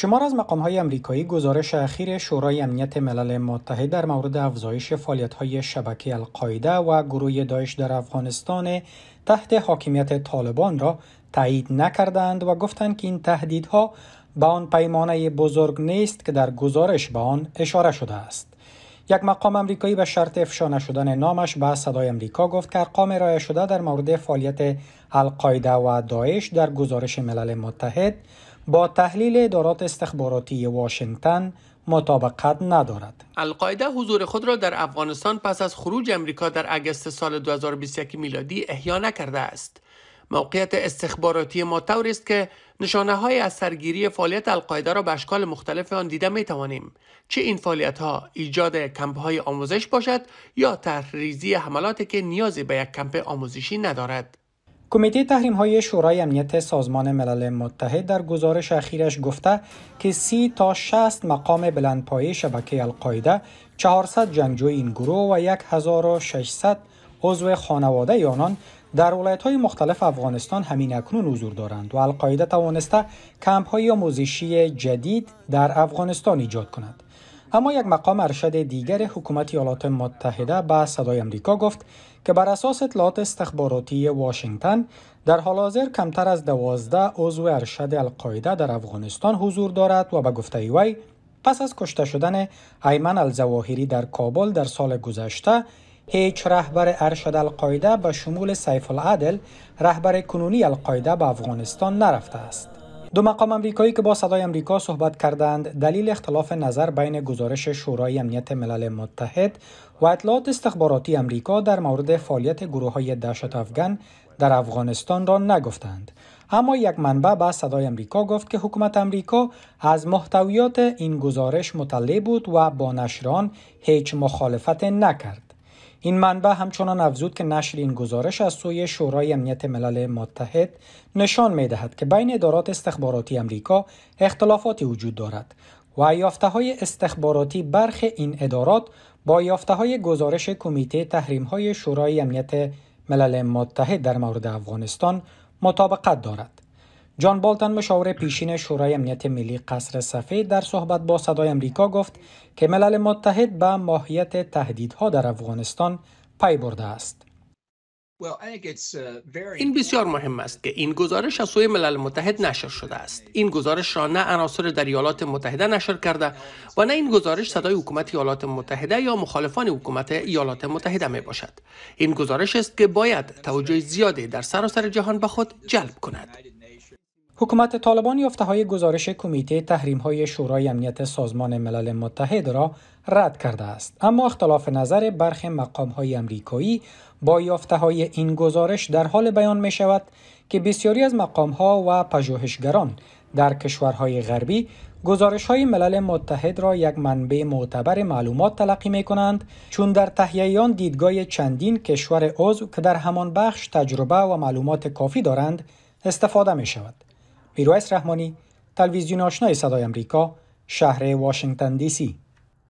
شمار از های امریکایی گزارش اخیر شورای امنیت ملل متحد در مورد افزایش های شبکه القاعده و گروه داعش در افغانستان تحت حاکمیت طالبان را تایید نکردند و گفتند که این تهدیدها به آن پیمانه بزرگ نیست که در گزارش به آن اشاره شده است. یک مقام امریکایی به شرط افشا نشدن نامش به صدای امریکا گفت که ارقام ارائه شده در مورد فعالیت القاعده و داعش در گزارش ملل متحد با تحلیل ادارات استخباراتی واشنگتن مطابقت ندارد. القاعده حضور خود را در افغانستان پس از خروج امریکا در اگست سال 2021 میلادی احیا نکرده است. موقعیت استخباراتی ما است که نشانه های از سرگیری فعالیت القاعده را به اشکال مختلف آن دیده می توانیم چه این فعالیت ها ایجاد کمپ های آموزش باشد یا تحریزی حملاتی که نیازی به یک کمپ آموزشی ندارد کمیته تحریم های شورای امنیت سازمان ملل متحد در گزارش اخیرش گفته که سی تا 60 مقام بلندپایه شبکه القاعده 400 جنگجوی این گروه و 1600 عضو خانواده آنان در ولایت های مختلف افغانستان همین اکنون حضور دارند و القاعده توانسته کمپ های آموزشی جدید در افغانستان ایجاد کند. اما یک مقام ارشد دیگر حکومت ایالات متحده به صدای امریکا گفت که بر اساس اطلاعات استخباراتی واشنگتن در حال حاضر کمتر از دوازده عضو ارشد القاعده در افغانستان حضور دارد و به گفته وی پس از کشته شدن ایمن الزواهری در کابل در سال گذشته هیچ رهبر ارشد القاعده به شمول سیف العدل رهبر کنونی القاعده به افغانستان نرفته است دو مقام امریکایی که با صدای آمریکا صحبت کردند دلیل اختلاف نظر بین گزارش شورای امنیت ملل متحد و اطلاعات استخباراتی امریکا در مورد فعالیت گروه های دهشت افغان در افغانستان را نگفتند اما یک منبع به صدای آمریکا گفت که حکومت آمریکا از محتویات این گزارش مطلع بود و با نشران هیچ مخالفت نکرد این منبع همچنان افزود که نشر این گزارش از سوی شورای امنیت ملل متحد نشان دهد که بین ادارات استخباراتی امریکا اختلافاتی وجود دارد و یافته های استخباراتی برخ این ادارات با یافته های گزارش کمیته تحریم های شورای امنیت ملل متحد در مورد افغانستان مطابقت دارد. جان بالتن مشاور پیشین شورای امنیت ملی قصر سفید در صحبت با صدای امریکا گفت که ملل متحد به ماهیت تهدیدها در افغانستان پی برده است. Uh, این بسیار مهم است که این گزارش از سوی ملل متحد نشر شده است این گزارش را نه عناصر در ایالات متحده نشر کرده و نه این گزارش صدای حکومت ایالات متحده یا مخالفان حکومت ایالات متحده می باشد این گزارش است که باید توجه زیادی در سراسر جهان به خود جلب کند حکومت طالبان یافته های گزارش کمیته تحریم های شورای امنیت سازمان ملل متحد را رد کرده است اما اختلاف نظر برخی مقام های امریکایی با یافته های این گزارش در حال بیان می شود که بسیاری از مقام ها و پژوهشگران در کشورهای غربی گزارش های ملل متحد را یک منبع معتبر معلومات تلقی می کنند چون در تهیه دیدگاه چندین کشور عضو که در همان بخش تجربه و معلومات کافی دارند استفاده می شود میرویس رحمانی تلویزیون آشنای صدای امریکا شهر واشنگتن دی سی